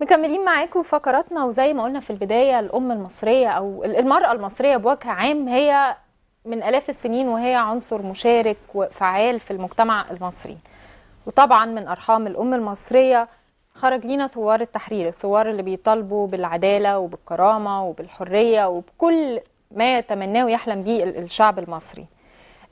مكملين معاكم فقراتنا وزي ما قلنا في البداية الأم المصرية أو المرأة المصرية بوجه عام هي من آلاف السنين وهي عنصر مشارك وفعال في المجتمع المصري وطبعا من أرحام الأم المصرية خرج لينا ثوار التحرير الثوار اللي بيطالبوا بالعدالة وبالكرامة وبالحرية وبكل ما يتمناه ويحلم به الشعب المصري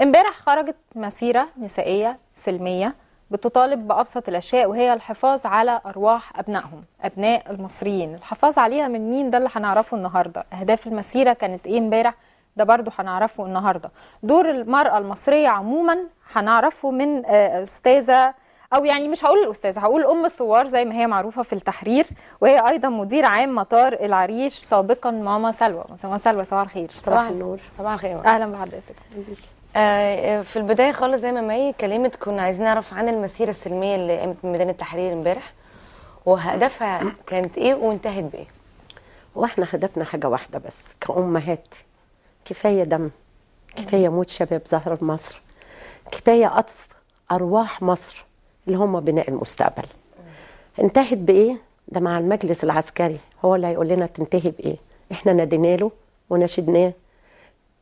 امبارح خرجت مسيرة نسائية سلمية بتطالب بأبسط الأشياء وهي الحفاظ على أرواح أبنائهم أبناء المصريين الحفاظ عليها من مين ده اللي هنعرفه النهاردة أهداف المسيرة كانت إيه امبارح ده برضو هنعرفه النهاردة دور المرأة المصرية عموما هنعرفه من آه، أستاذة أو يعني مش هقول الأستاذة هقول أم الثوار زي ما هي معروفة في التحرير وهي أيضا مدير عام مطار العريش سابقا ماما سلوى ماما سلوى صباح الخير صباح النور صباح الخير أهلا بحضرتك آه، آه، في البدايه خالص زي ما مي كلمت كنا عايزين نعرف عن المسيره السلميه اللي قامت ميدان التحرير امبارح وهدفها كانت ايه وانتهت بايه واحنا هدفنا حاجه واحده بس كامهات كفايه دم كفايه موت شباب زهر مصر كفايه قطف ارواح مصر اللي هم بناء المستقبل انتهت بايه ده مع المجلس العسكري هو اللي هيقول لنا تنتهي بايه احنا نادينا له وناشدناه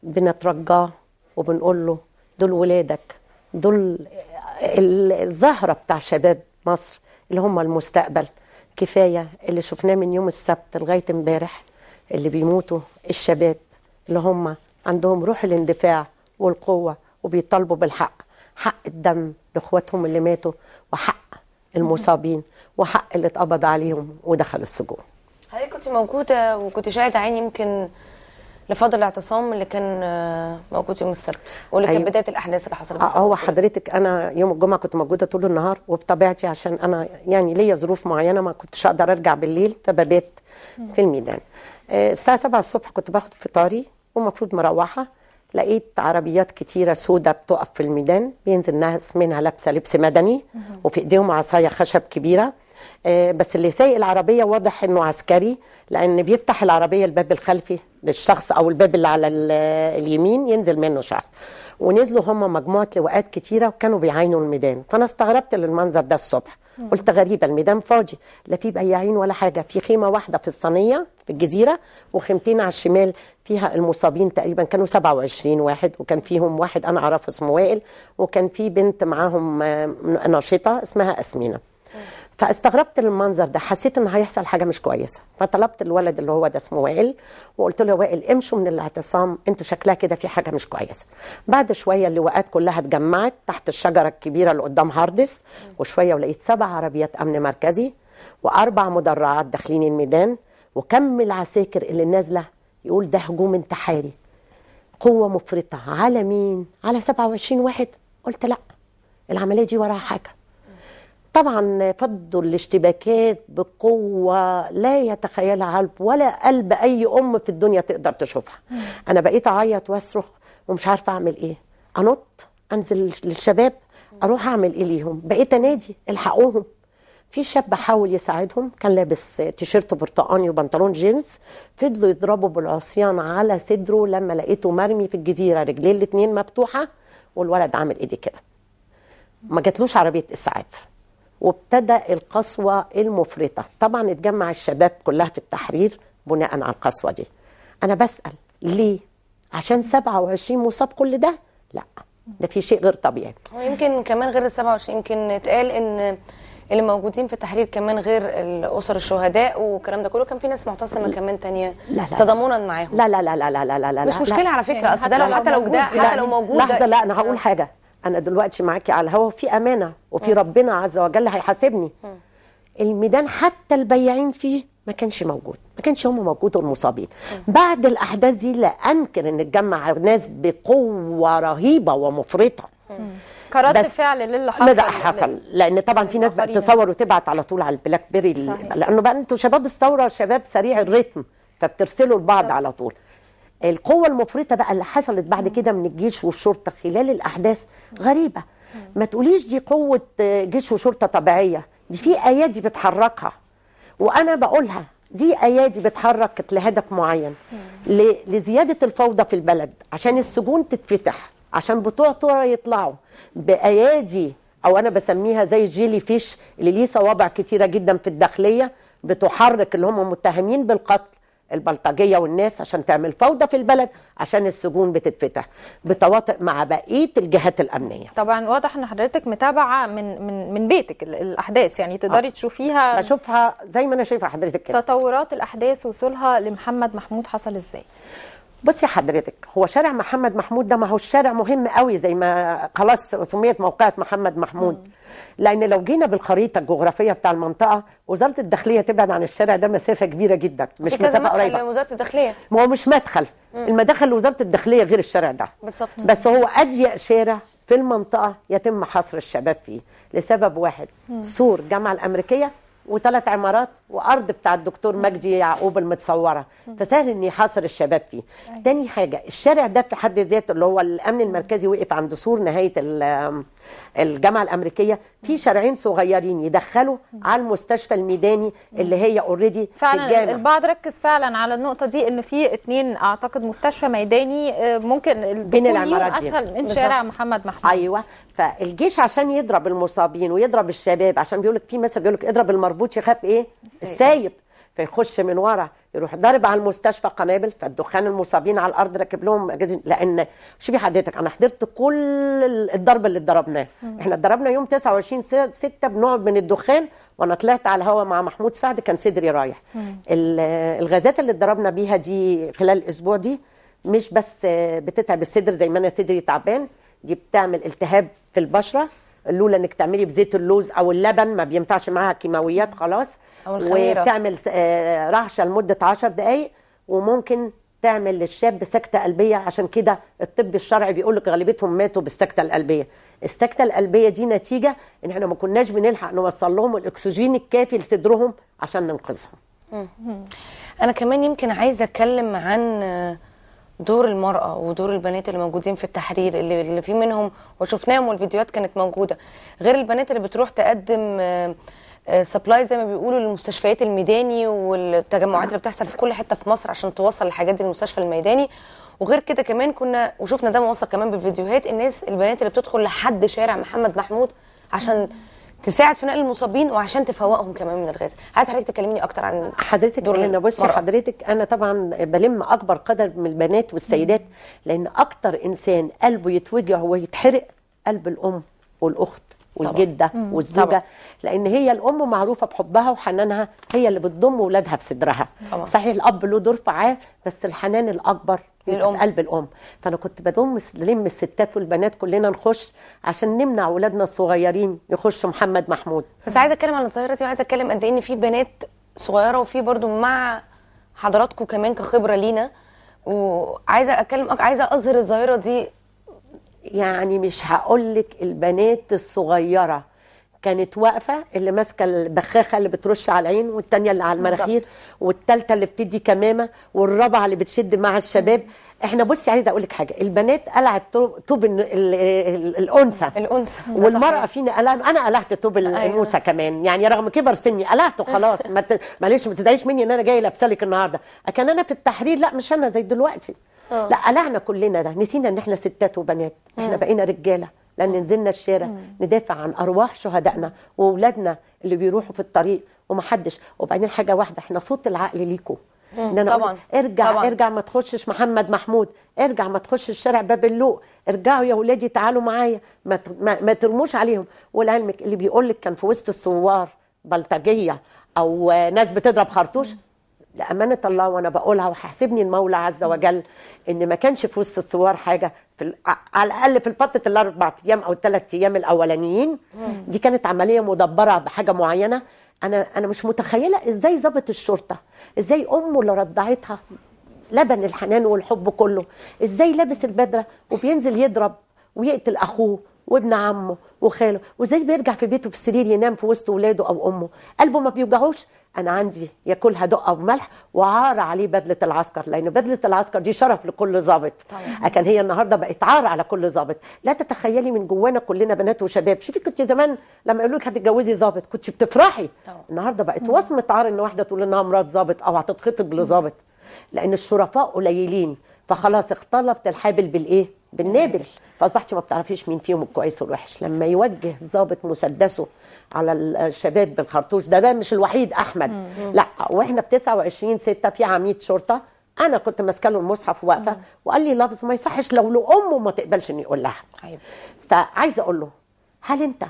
بنترجاه وبنقول له دول ولادك دول الزهرة بتاع شباب مصر اللي هم المستقبل كفاية اللي شفناه من يوم السبت لغاية امبارح اللي بيموتوا الشباب اللي هم عندهم روح الاندفاع والقوة وبيطالبوا بالحق حق الدم لاخواتهم اللي ماتوا وحق المصابين وحق اللي اتقبض عليهم ودخلوا السجون حضرتك كنت موجودة وكنت شاهد عيني يمكن لفضل الاعتصام اللي كان آه، موجود يوم السبت واللي أيوة. كان بدايه الاحداث اللي حصلت آه هو حضرتك انا يوم الجمعه كنت موجوده طول النهار وبطبيعتي عشان انا يعني ليا ظروف معينه ما كنتش اقدر ارجع بالليل فببات في الميدان آه، الساعه 7 الصبح كنت باخد فطاري ومفروض مروحه لقيت عربيات كتيرة سودة بتقف في الميدان بينزل ناس منها لابسة لبس مدني وفي ايديهم عصاية خشب كبيرة آه، بس اللي سايق العربية واضح انه عسكري لان بيفتح العربية الباب الخلفي للشخص او الباب اللي على اليمين ينزل منه شخص ونزلوا هم مجموعه لواءات كتيره وكانوا بيعينوا الميدان فانا استغربت للمنظر ده الصبح قلت غريبه الميدان فاضي لا في بياعين ولا حاجه في خيمه واحده في الصينيه في الجزيره وخيمتين على الشمال فيها المصابين تقريبا كانوا 27 واحد وكان فيهم واحد انا اعرفه اسمه وائل وكان في بنت معاهم آه، ناشطه اسمها اسمينه فاستغربت المنظر ده حسيت ان هيحصل حاجه مش كويسه فطلبت الولد اللي هو ده اسمه وائل وقلت له وائل امشوا من الاعتصام انتوا شكلها كده في حاجه مش كويسه بعد شويه اللواءات كلها اتجمعت تحت الشجره الكبيره اللي قدام هاردس وشويه ولقيت سبع عربيات امن مركزي واربع مدرعات داخلين الميدان وكم العساكر اللي نازله يقول ده هجوم انتحاري قوه مفرطه على مين على 27 واحد قلت لا العمليه دي وراها حاجه طبعا فضوا الاشتباكات بقوة لا يتخيلها قلب ولا قلب أي أم في الدنيا تقدر تشوفها أنا بقيت أعيط وأصرخ ومش عارفة أعمل إيه أنط أنزل للشباب أروح أعمل إيه ليهم بقيت أنادي الحقوهم في شاب حاول يساعدهم كان لابس تيشيرت برتقاني وبنطلون جينز فضلوا يضربوا بالعصيان على صدره لما لقيته مرمي في الجزيرة رجليه الاتنين مفتوحة والولد عامل إيدي كده ما جاتلوش عربية إسعاف وابتدى القسوة المفرطة طبعا اتجمع الشباب كلها في التحرير بناء على القسوة دي أنا بسأل ليه عشان 27 مصاب كل ده لا ده في شيء غير طبيعي ويمكن كمان غير ال 27 يمكن اتقال ان اللي موجودين في التحرير كمان غير الاسر الشهداء والكلام ده كله كان في ناس معتصمه كمان تانية لا لا تضامنا معاهم لا لا لا لا لا لا لا مش مشكله على فكره اصل ده حتى لو ده يعني. حتى لو موجود لحظه لا انا هقول آه. حاجه انا دلوقتي معاكي على الهوا وفي امانه وفي ربنا عز وجل هيحاسبني الميدان حتى البياعين فيه ما كانش موجود ما كانش هم موجود المصابين بعد الاحداث دي لا انكر ان اتجمع ناس بقوه رهيبه ومفرطه كرد فعل للي حصل ماذا حصل لان طبعا في ناس بقت تصور وتبعت على طول على البلاك بيري لانه بقى انتوا شباب الثوره شباب سريع الريتم فبترسلوا لبعض على طول القوة المفرطة بقى اللي حصلت بعد كده من الجيش والشرطة خلال الأحداث غريبة ما تقوليش دي قوة جيش وشرطة طبيعية دي في أيادي بتحركها وأنا بقولها دي أيادي بتحركت لهدف معين لزيادة الفوضى في البلد عشان السجون تتفتح عشان بتوع ترى يطلعوا بأيادي أو أنا بسميها زي الجيلي فيش اللي ليه صوابع كتيرة جدا في الداخلية بتحرك اللي هم متهمين بالقتل البلطجيه والناس عشان تعمل فوضى في البلد عشان السجون بتتفتح بتواطئ مع بقيه الجهات الامنيه طبعا واضح ان حضرتك متابعه من من من بيتك الاحداث يعني تقدري آه. تشوفيها بشوفها زي ما انا شايفه حضرتك كده تطورات الاحداث وصولها لمحمد محمود حصل ازاي بصي حضرتك هو شارع محمد محمود ده ما هو الشارع مهم قوي زي ما خلاص سميت موقعة محمد محمود مم. لان لو جينا بالخريطه الجغرافيه بتاع المنطقه وزاره الداخليه تبعد عن الشارع ده مسافه كبيره جدا مش مسافه قريبه وزاره الداخليه ما هو مش مدخل مم. المداخل لوزاره الداخليه غير الشارع ده بالظبط بس هو اضيق شارع في المنطقه يتم حصر الشباب فيه لسبب واحد سور الجامعه الامريكيه وثلاث عمارات وارض بتاع الدكتور مجدي يعقوب المتصوره فسهل ان يحاصر الشباب فيه أيوة. تاني حاجه الشارع ده في حد ذاته اللي هو الامن المركزي وقف عند سور نهايه الجامعه الامريكيه في شارعين صغيرين يدخلوا على المستشفى الميداني اللي هي اوريدي فعلا في الجامعة. البعض ركز فعلا على النقطه دي ان في اتنين اعتقد مستشفى ميداني آه، ممكن بين العمارات اسهل من شارع محمد محمود ايوه فالجيش عشان يضرب المصابين ويضرب الشباب عشان بيقول لك في مثل بيقول لك اضرب المربوط يخاف ايه السايب فيخش من ورا يروح ضارب على المستشفى قنابل فالدخان المصابين على الارض راكب لهم اجازين لان شوفي حضرتك انا حضرت كل الضرب اللي اتضربناه احنا اتضربنا يوم 29 6 بنوع من الدخان وانا طلعت على الهواء مع محمود سعد كان صدري رايح الغازات اللي اتضربنا بيها دي خلال الاسبوع دي مش بس بتتعب الصدر زي ما انا صدري تعبان دي بتعمل التهاب في البشره لولا انك تعملي بزيت اللوز او اللبن ما بينفعش معاها كيماويات خلاص او الخميره وتعمل آه، رعشه لمده 10 دقائق وممكن تعمل للشاب سكته قلبيه عشان كده الطب الشرعي بيقول لك غالبيتهم ماتوا بالسكته القلبيه السكته القلبيه دي نتيجه ان احنا ما كناش بنلحق نوصل لهم الاكسجين الكافي لصدرهم عشان ننقذهم انا كمان يمكن عايزه اتكلم عن دور المرأة ودور البنات اللي موجودين في التحرير اللي, اللي في منهم وشفناهم والفيديوهات كانت موجودة غير البنات اللي بتروح تقدم سبلاي آه، آه، زي ما بيقولوا للمستشفيات الميداني والتجمعات اللي بتحصل في كل حتة في مصر عشان توصل الحاجات دي للمستشفى الميداني وغير كده كمان كنا وشفنا ده موثق كمان بالفيديوهات الناس البنات اللي بتدخل لحد شارع محمد محمود عشان تساعد في نقل المصابين وعشان تفوقهم كمان من الغاز عايز حضرتك تكلميني اكتر عن حضرتك دور انا بصي حضرتك انا طبعا بلم اكبر قدر من البنات والسيدات لان اكتر انسان قلبه يتوجع ويتحرق قلب الام والاخت والجده والزوجه طبعا. لان هي الام معروفه بحبها وحنانها هي اللي بتضم ولادها في صدرها صحيح الاب له دور فعال بس الحنان الاكبر للأم. قلب الام فانا كنت بضم لم الستات والبنات كلنا نخش عشان نمنع اولادنا الصغيرين يخشوا محمد محمود بس عايزه اتكلم على صغيرتي دي وعايزه اتكلم قد ايه ان في بنات صغيره وفي برضو مع حضراتكم كمان كخبره لينا وعايزه اتكلم عايزه اظهر الظاهره دي يعني مش هقول لك البنات الصغيره كانت واقفه اللي ماسكه البخاخه اللي بترش على العين والثانيه اللي على المناخير والثالثه اللي بتدي كمامه والرابعه اللي بتشد مع الشباب احنا بصي عايزه اقول لك حاجه البنات قلعت طوب الانثى الانثى والمراه فينا قلع انا قلعت طوب أيوة. الانوثه أيوة. كمان يعني رغم كبر سني قلعته خلاص ما ت... معلش ما تزعليش مني ان انا جايه لابسه لك النهارده كان انا في التحرير لا مش انا زي دلوقتي أوه. لا قلعنا كلنا ده نسينا ان احنا ستات وبنات احنا آه. بقينا رجاله لان آه. نزلنا الشارع ندافع عن ارواح شهدائنا واولادنا اللي بيروحوا في الطريق ومحدش وبعدين حاجه واحده احنا صوت العقل ليكم ان انا طبعا ارجع طبعا. ارجع ما تخشش محمد محمود ارجع ما تخشش شارع باب اللوق ارجعوا يا ولادي تعالوا معايا ما, ما, ما ترموش عليهم ولعلمك اللي بيقول لك كان في وسط الثوار بلطجيه او ناس بتضرب خرطوش لأمانة الله وأنا بقولها وحاسبني المولى عز وجل إن ما كانش في وسط الثوار حاجة في على الأقل في الفترة الأربع أيام أو الثلاث أيام الأولانيين دي كانت عملية مدبرة بحاجة معينة أنا أنا مش متخيلة إزاي ظابط الشرطة إزاي أمه اللي رضعتها لبن الحنان والحب كله إزاي لابس البدرة وبينزل يضرب ويقتل أخوه وابن عمه وخاله وازاي بيرجع في بيته في السرير ينام في وسط ولاده او امه قلبه ما بيوجعوش انا عندي ياكلها دقه وملح وعار عليه بدله العسكر لان بدله العسكر دي شرف لكل ظابط كان هي النهارده بقت عار على كل ظابط لا تتخيلي من جوانا كلنا بنات وشباب شوفي كنت زمان لما يقولوا لك هتتجوزي ظابط كنت بتفرحي طيب. النهارده بقت وصمه عار ان واحده تقول انها مرات ظابط او هتتخطب لظابط لان الشرفاء قليلين فخلاص اختلطت الحابل بالايه بالنابل فاصبحتي ما بتعرفيش مين فيهم الكويس والوحش لما يوجه الضابط مسدسه على الشباب بالخرطوش ده بقى مش الوحيد احمد لا واحنا ب 29 6 في عميد شرطه انا كنت ماسكه له المصحف واقفه وقال لي لفظ ما يصحش لو لامه ما تقبلش ان يقول لها أيوة. فعايزه اقول له هل انت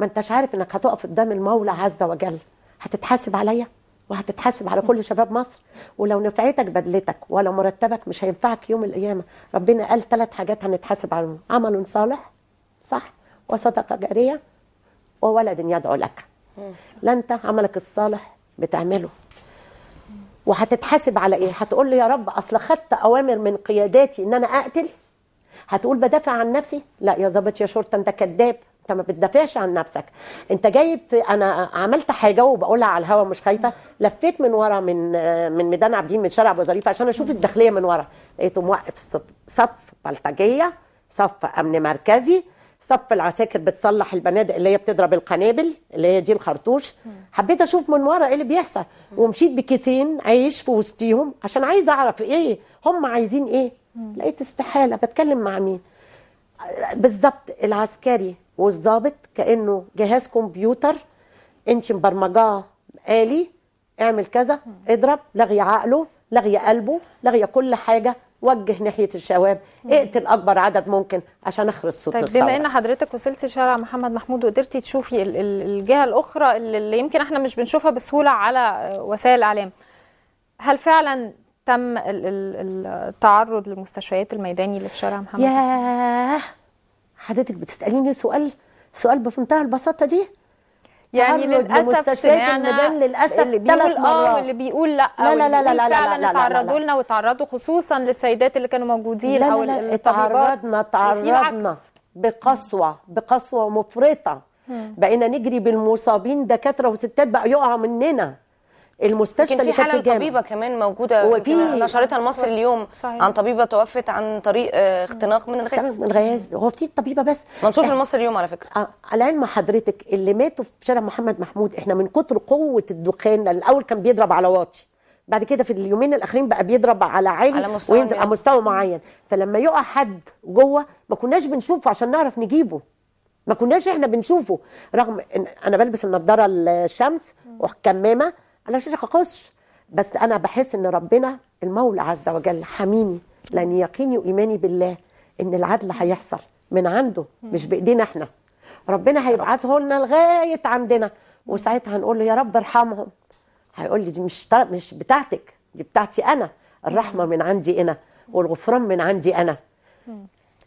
ما انتش عارف انك هتقف قدام المولى عز وجل هتتحاسب عليا وهتتحاسب على كل شباب مصر ولو نفعتك بدلتك ولو مرتبك مش هينفعك يوم القيامه ربنا قال ثلاث حاجات هنتحاسب عليهم عمل صالح صح وصدقه جاريه وولد يدعو لك لا انت عملك الصالح بتعمله وهتتحاسب على ايه هتقول له يا رب اصل خدت اوامر من قياداتي ان انا اقتل هتقول بدافع عن نفسي لا يا ظابط يا شرطه انت كذاب انت ما بتدافعش عن نفسك انت جايب انا عملت حاجه وبقولها على الهوا مش خايفه لفيت من ورا من من ميدان عابدين من شارع ابو ظريف عشان اشوف الداخليه من ورا لقيته موقف صف بلطجيه صف امن مركزي صف العساكر بتصلح البنادق اللي هي بتضرب القنابل اللي هي دي الخرطوش حبيت اشوف من ورا ايه اللي بيحصل ومشيت بكيسين عيش في وسطيهم عشان عايز اعرف ايه هم عايزين ايه لقيت استحاله بتكلم مع مين بالظبط العسكري والظابط كانه جهاز كمبيوتر انت مبرمجاه آلي اعمل كذا اضرب لغي عقله لغي قلبه لغي كل حاجه وجه ناحيه الشباب اقتل اكبر عدد ممكن عشان اخرج صوت طيب بما ان حضرتك وصلتي شارع محمد محمود وقدرتي تشوفي الجهه الاخرى اللي يمكن احنا مش بنشوفها بسهوله على وسائل الاعلام هل فعلا تم التعرض للمستشفيات الميداني اللي في شارع محمد ياه حضرتك بتساليني سؤال سؤال بمنتهى البساطه دي يعني للاسف سمعنا للاسف اللي بيقول اه واللي بيقول لا لا لا لا لا لا فعلا اتعرضوا لنا واتعرضوا خصوصا للسيدات اللي كانوا موجودين لا او لا لا اتعرضنا اتعرضنا بقسوه بقسوه مفرطه بقينا نجري بالمصابين دكاتره وستات بقى يقعوا مننا المستشفى اللي كانت في حاله طبيبه كمان موجوده وفي نشرتها المصري اليوم صحيح. عن طبيبه توفت عن طريق آه، اختناق من الغاز اختناق من الغاز هو في طبيبه بس منشور في المصري اليوم على فكره آه. على علم حضرتك اللي ماتوا في شارع محمد محمود احنا من كتر قوه الدخان الاول كان بيضرب على واطي بعد كده في اليومين الاخرين بقى بيضرب على عالي على مستوى وينزل على مستوى معين فلما يقع حد جوه ما كناش بنشوفه عشان نعرف نجيبه ما كناش احنا بنشوفه رغم ان انا بلبس النضاره الشمس وكمامه علشان اخش بس انا بحس ان ربنا المولى عز وجل حميني لان يقيني وايماني بالله ان العدل هيحصل من عنده مش بايدينا احنا ربنا هيبعته لنا لغايه عندنا وساعتها هنقول له يا رب ارحمهم هيقول لي دي مش مش بتاعتك دي بتاعتي انا الرحمه من عندي انا والغفران من عندي انا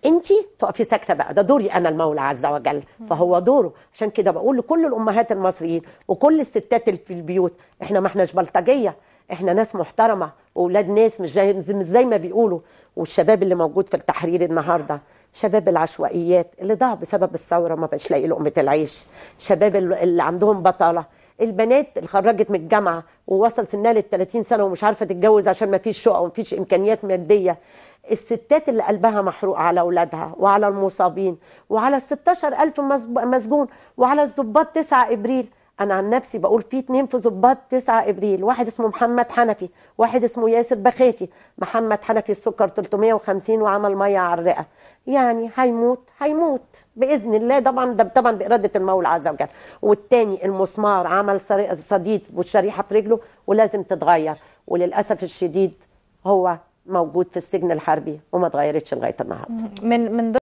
انت تقفي ساكته بقى ده دوري انا المولى عز وجل فهو دوره عشان كده بقول لكل الامهات المصريين وكل الستات اللي في البيوت احنا ما احناش بلطجيه احنا ناس محترمه واولاد ناس مش زي مش زي ما بيقولوا والشباب اللي موجود في التحرير النهارده شباب العشوائيات اللي ضاع بسبب الثوره ما بقاش لاقي لقمه العيش شباب اللي عندهم بطاله البنات اللي خرجت من الجامعه ووصل سنها لل 30 سنه ومش عارفه تتجوز عشان ما فيش شقه وما فيش امكانيات ماديه الستات اللي قلبها محروق على اولادها وعلى المصابين وعلى ال 16000 مسجون وعلى الضباط 9 ابريل انا عن نفسي بقول في اتنين في ظباط 9 ابريل واحد اسمه محمد حنفي واحد اسمه ياسر بخاتي محمد حنفي السكر 350 وعمل ميه على الرئه يعني هيموت هيموت باذن الله طبعا ده طبعا باراده المولى عز وجل والتاني المسمار عمل صديد والشريحه في رجله ولازم تتغير وللاسف الشديد هو موجود في السجن الحربي وما اتغيرتش لغايه النهارده من من